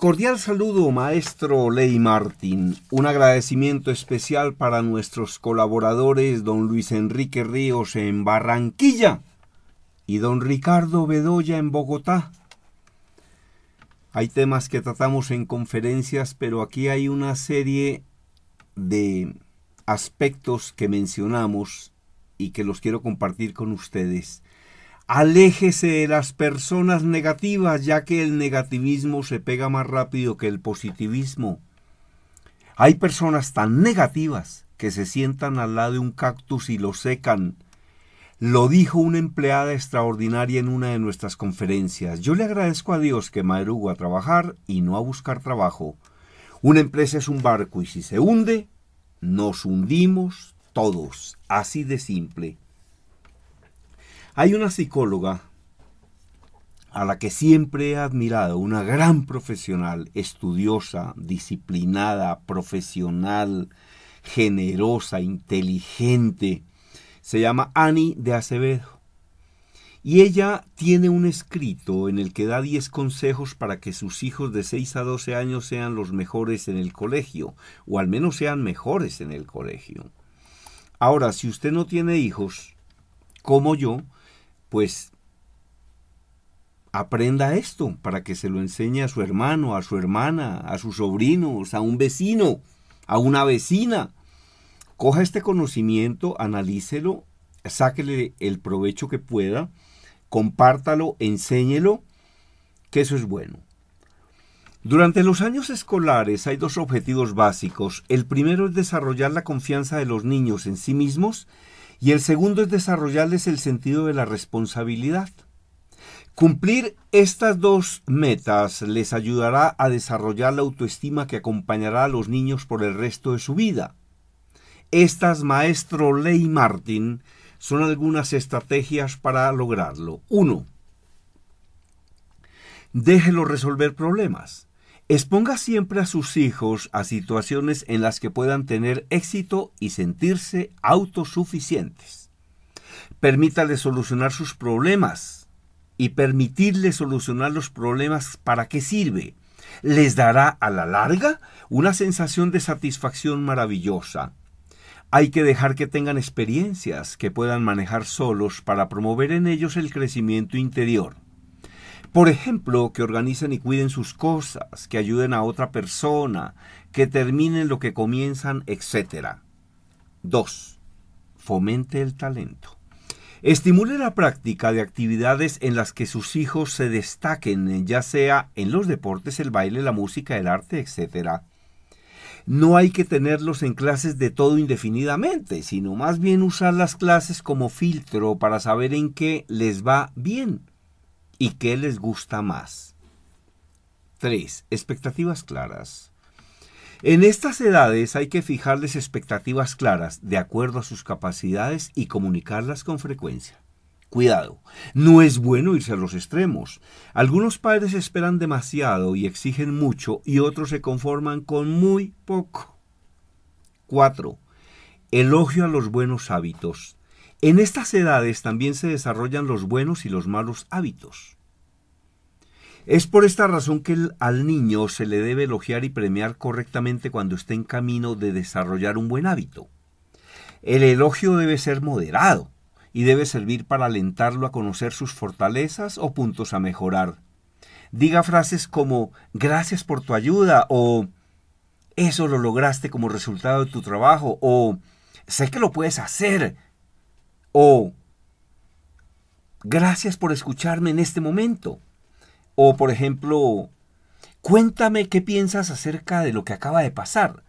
Cordial saludo, maestro Ley Martín. Un agradecimiento especial para nuestros colaboradores, don Luis Enrique Ríos en Barranquilla y don Ricardo Bedoya en Bogotá. Hay temas que tratamos en conferencias, pero aquí hay una serie de aspectos que mencionamos y que los quiero compartir con ustedes. Aléjese de las personas negativas, ya que el negativismo se pega más rápido que el positivismo. Hay personas tan negativas que se sientan al lado de un cactus y lo secan. Lo dijo una empleada extraordinaria en una de nuestras conferencias. Yo le agradezco a Dios que madrugo a trabajar y no a buscar trabajo. Una empresa es un barco y si se hunde, nos hundimos todos, así de simple. Hay una psicóloga a la que siempre he admirado, una gran profesional, estudiosa, disciplinada, profesional, generosa, inteligente. Se llama Annie de Acevedo. Y ella tiene un escrito en el que da 10 consejos para que sus hijos de 6 a 12 años sean los mejores en el colegio, o al menos sean mejores en el colegio. Ahora, si usted no tiene hijos, como yo, pues aprenda esto para que se lo enseñe a su hermano, a su hermana, a sus sobrinos, a un vecino, a una vecina. Coja este conocimiento, analícelo, sáquele el provecho que pueda, compártalo, enséñelo, que eso es bueno. Durante los años escolares hay dos objetivos básicos. El primero es desarrollar la confianza de los niños en sí mismos y el segundo es desarrollarles el sentido de la responsabilidad. Cumplir estas dos metas les ayudará a desarrollar la autoestima que acompañará a los niños por el resto de su vida. Estas, maestro Ley Martin, son algunas estrategias para lograrlo. 1. Déjelo resolver problemas. Exponga siempre a sus hijos a situaciones en las que puedan tener éxito y sentirse autosuficientes. Permítale solucionar sus problemas y permitirles solucionar los problemas para qué sirve. Les dará a la larga una sensación de satisfacción maravillosa. Hay que dejar que tengan experiencias que puedan manejar solos para promover en ellos el crecimiento interior. Por ejemplo, que organicen y cuiden sus cosas, que ayuden a otra persona, que terminen lo que comienzan, etc. 2. Fomente el talento. Estimule la práctica de actividades en las que sus hijos se destaquen, ya sea en los deportes, el baile, la música, el arte, etc. No hay que tenerlos en clases de todo indefinidamente, sino más bien usar las clases como filtro para saber en qué les va bien y qué les gusta más. 3. Expectativas claras. En estas edades hay que fijarles expectativas claras de acuerdo a sus capacidades y comunicarlas con frecuencia. Cuidado, no es bueno irse a los extremos. Algunos padres esperan demasiado y exigen mucho y otros se conforman con muy poco. 4. Elogio a los buenos hábitos. En estas edades también se desarrollan los buenos y los malos hábitos. Es por esta razón que al niño se le debe elogiar y premiar correctamente cuando esté en camino de desarrollar un buen hábito. El elogio debe ser moderado y debe servir para alentarlo a conocer sus fortalezas o puntos a mejorar. Diga frases como gracias por tu ayuda o eso lo lograste como resultado de tu trabajo o sé que lo puedes hacer, o gracias por escucharme en este momento. O por ejemplo, cuéntame qué piensas acerca de lo que acaba de pasar.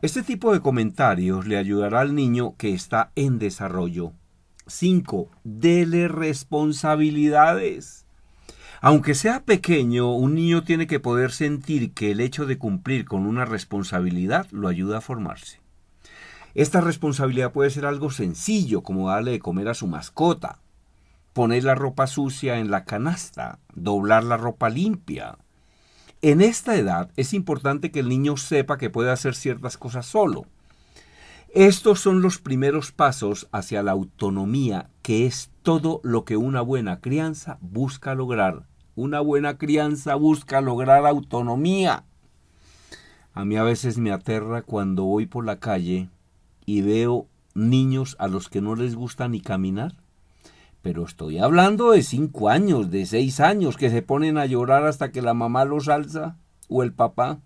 Este tipo de comentarios le ayudará al niño que está en desarrollo. 5. Dele responsabilidades. Aunque sea pequeño, un niño tiene que poder sentir que el hecho de cumplir con una responsabilidad lo ayuda a formarse. Esta responsabilidad puede ser algo sencillo, como darle de comer a su mascota, poner la ropa sucia en la canasta, doblar la ropa limpia. En esta edad es importante que el niño sepa que puede hacer ciertas cosas solo. Estos son los primeros pasos hacia la autonomía, que es todo lo que una buena crianza busca lograr. Una buena crianza busca lograr autonomía. A mí a veces me aterra cuando voy por la calle y veo niños a los que no les gusta ni caminar. Pero estoy hablando de cinco años, de seis años, que se ponen a llorar hasta que la mamá los alza o el papá.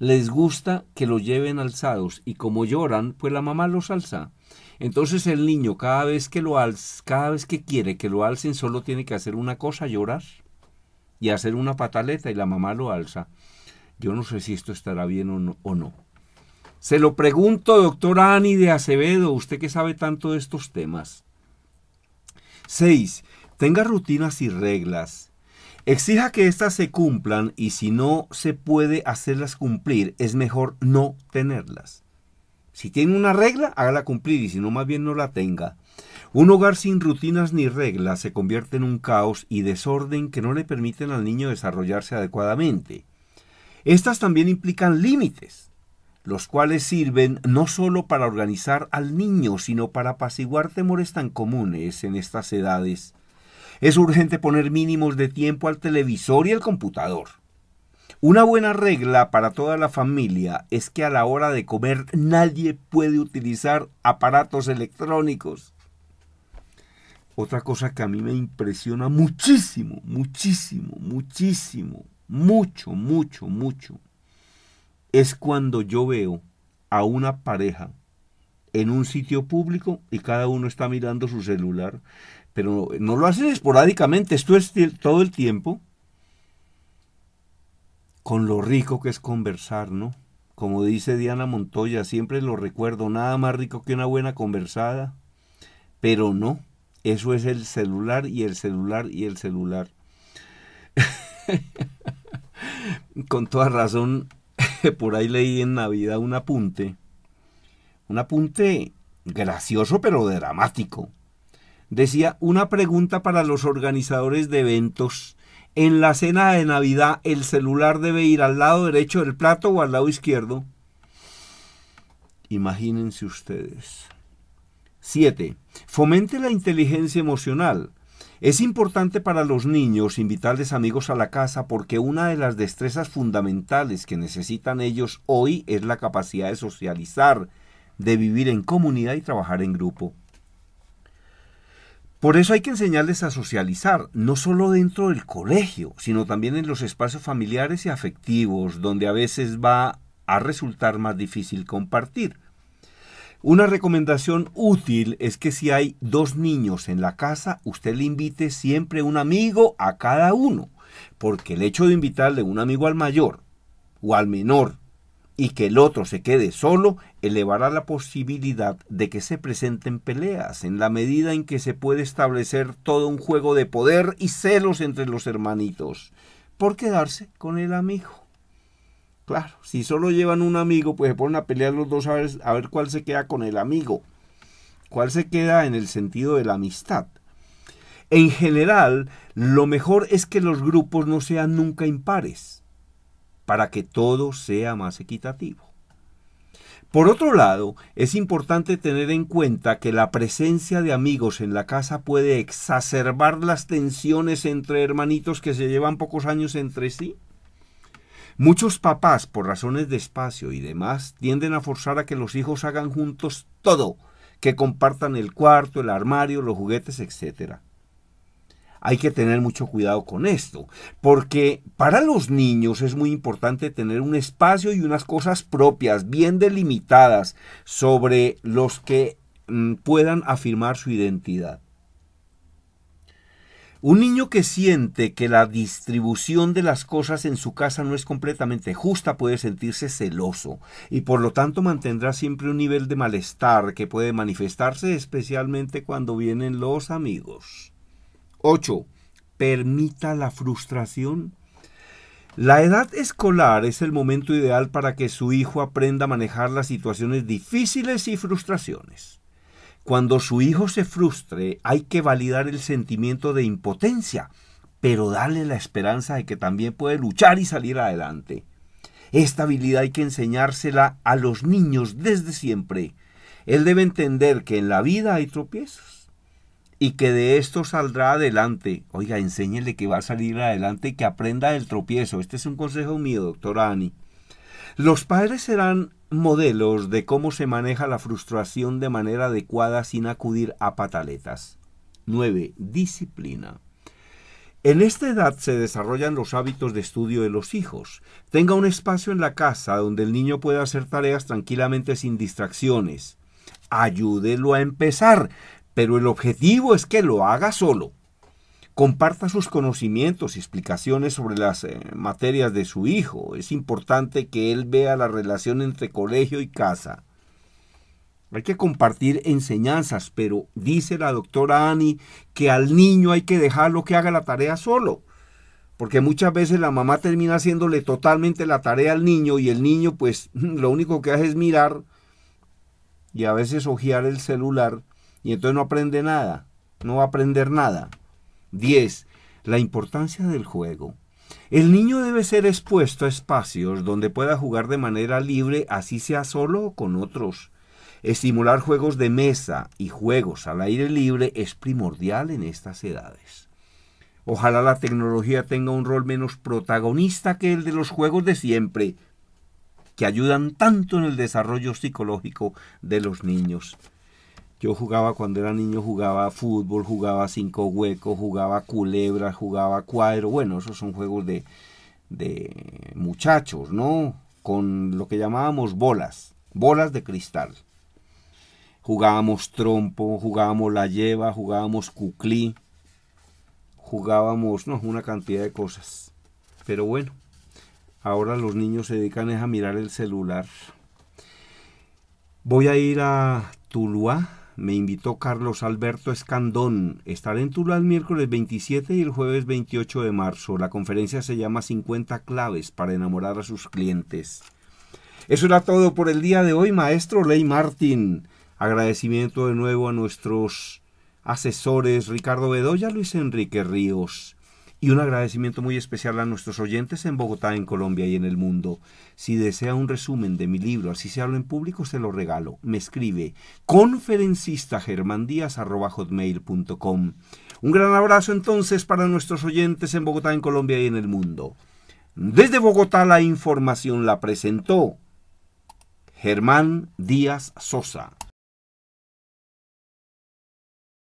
Les gusta que los lleven alzados y como lloran, pues la mamá los alza. Entonces el niño cada vez que lo alza, cada vez que quiere que lo alcen, solo tiene que hacer una cosa, llorar y hacer una pataleta y la mamá lo alza. Yo no sé si esto estará bien O no. Se lo pregunto, doctora Ani de Acevedo, usted que sabe tanto de estos temas. 6. Tenga rutinas y reglas. Exija que éstas se cumplan y si no se puede hacerlas cumplir, es mejor no tenerlas. Si tiene una regla, hágala cumplir y si no, más bien no la tenga. Un hogar sin rutinas ni reglas se convierte en un caos y desorden que no le permiten al niño desarrollarse adecuadamente. Estas también implican límites los cuales sirven no solo para organizar al niño, sino para apaciguar temores tan comunes en estas edades. Es urgente poner mínimos de tiempo al televisor y al computador. Una buena regla para toda la familia es que a la hora de comer nadie puede utilizar aparatos electrónicos. Otra cosa que a mí me impresiona muchísimo, muchísimo, muchísimo, mucho, mucho, mucho es cuando yo veo a una pareja en un sitio público y cada uno está mirando su celular, pero no, lo hacen esporádicamente, esto es todo el tiempo, con lo rico que es conversar, ¿no? Como dice Diana Montoya, siempre lo recuerdo, nada más rico que una buena conversada, pero no, eso es el celular y el celular y el celular. con toda razón, por ahí leí en Navidad un apunte, un apunte gracioso pero dramático. Decía una pregunta para los organizadores de eventos. En la cena de Navidad, ¿el celular debe ir al lado derecho del plato o al lado izquierdo? Imagínense ustedes. 7. Fomente la inteligencia emocional. Es importante para los niños invitarles amigos a la casa porque una de las destrezas fundamentales que necesitan ellos hoy es la capacidad de socializar, de vivir en comunidad y trabajar en grupo. Por eso hay que enseñarles a socializar, no solo dentro del colegio, sino también en los espacios familiares y afectivos, donde a veces va a resultar más difícil compartir. Una recomendación útil es que si hay dos niños en la casa, usted le invite siempre un amigo a cada uno, porque el hecho de invitarle un amigo al mayor o al menor y que el otro se quede solo elevará la posibilidad de que se presenten peleas en la medida en que se puede establecer todo un juego de poder y celos entre los hermanitos por quedarse con el amigo. Claro, si solo llevan un amigo, pues se ponen a pelear los dos a ver, a ver cuál se queda con el amigo, cuál se queda en el sentido de la amistad. En general, lo mejor es que los grupos no sean nunca impares, para que todo sea más equitativo. Por otro lado, es importante tener en cuenta que la presencia de amigos en la casa puede exacerbar las tensiones entre hermanitos que se llevan pocos años entre sí Muchos papás, por razones de espacio y demás, tienden a forzar a que los hijos hagan juntos todo, que compartan el cuarto, el armario, los juguetes, etc. Hay que tener mucho cuidado con esto, porque para los niños es muy importante tener un espacio y unas cosas propias, bien delimitadas, sobre los que mm, puedan afirmar su identidad. Un niño que siente que la distribución de las cosas en su casa no es completamente justa puede sentirse celoso y por lo tanto mantendrá siempre un nivel de malestar que puede manifestarse especialmente cuando vienen los amigos. 8. Permita la frustración. La edad escolar es el momento ideal para que su hijo aprenda a manejar las situaciones difíciles y frustraciones. Cuando su hijo se frustre, hay que validar el sentimiento de impotencia, pero darle la esperanza de que también puede luchar y salir adelante. Esta habilidad hay que enseñársela a los niños desde siempre. Él debe entender que en la vida hay tropiezos y que de esto saldrá adelante. Oiga, enséñele que va a salir adelante y que aprenda del tropiezo. Este es un consejo mío, doctora Ani. Los padres serán modelos de cómo se maneja la frustración de manera adecuada sin acudir a pataletas. 9. Disciplina. En esta edad se desarrollan los hábitos de estudio de los hijos. Tenga un espacio en la casa donde el niño pueda hacer tareas tranquilamente sin distracciones. Ayúdelo a empezar, pero el objetivo es que lo haga solo. Comparta sus conocimientos y explicaciones sobre las eh, materias de su hijo. Es importante que él vea la relación entre colegio y casa. Hay que compartir enseñanzas, pero dice la doctora Annie que al niño hay que dejarlo que haga la tarea solo. Porque muchas veces la mamá termina haciéndole totalmente la tarea al niño y el niño pues lo único que hace es mirar y a veces ojear el celular y entonces no aprende nada, no va a aprender nada. 10. La importancia del juego. El niño debe ser expuesto a espacios donde pueda jugar de manera libre, así sea solo o con otros. Estimular juegos de mesa y juegos al aire libre es primordial en estas edades. Ojalá la tecnología tenga un rol menos protagonista que el de los juegos de siempre, que ayudan tanto en el desarrollo psicológico de los niños. Yo jugaba cuando era niño, jugaba fútbol, jugaba cinco huecos, jugaba culebra, jugaba cuadro. Bueno, esos son juegos de, de muchachos, ¿no? Con lo que llamábamos bolas, bolas de cristal. Jugábamos trompo, jugábamos la lleva, jugábamos cuclí, jugábamos, no, una cantidad de cosas. Pero bueno, ahora los niños se dedican a mirar el celular. Voy a ir a Tuluá, me invitó Carlos Alberto Escandón. Estaré en Tula el miércoles 27 y el jueves 28 de marzo. La conferencia se llama 50 claves para enamorar a sus clientes. Eso era todo por el día de hoy, maestro Ley Martín. Agradecimiento de nuevo a nuestros asesores Ricardo Bedoya, Luis Enrique Ríos. Y un agradecimiento muy especial a nuestros oyentes en Bogotá, en Colombia y en el mundo. Si desea un resumen de mi libro, así se habla en público, se lo regalo. Me escribe conferencistagermandías.com. Un gran abrazo entonces para nuestros oyentes en Bogotá, en Colombia y en el mundo. Desde Bogotá la información la presentó Germán Díaz Sosa.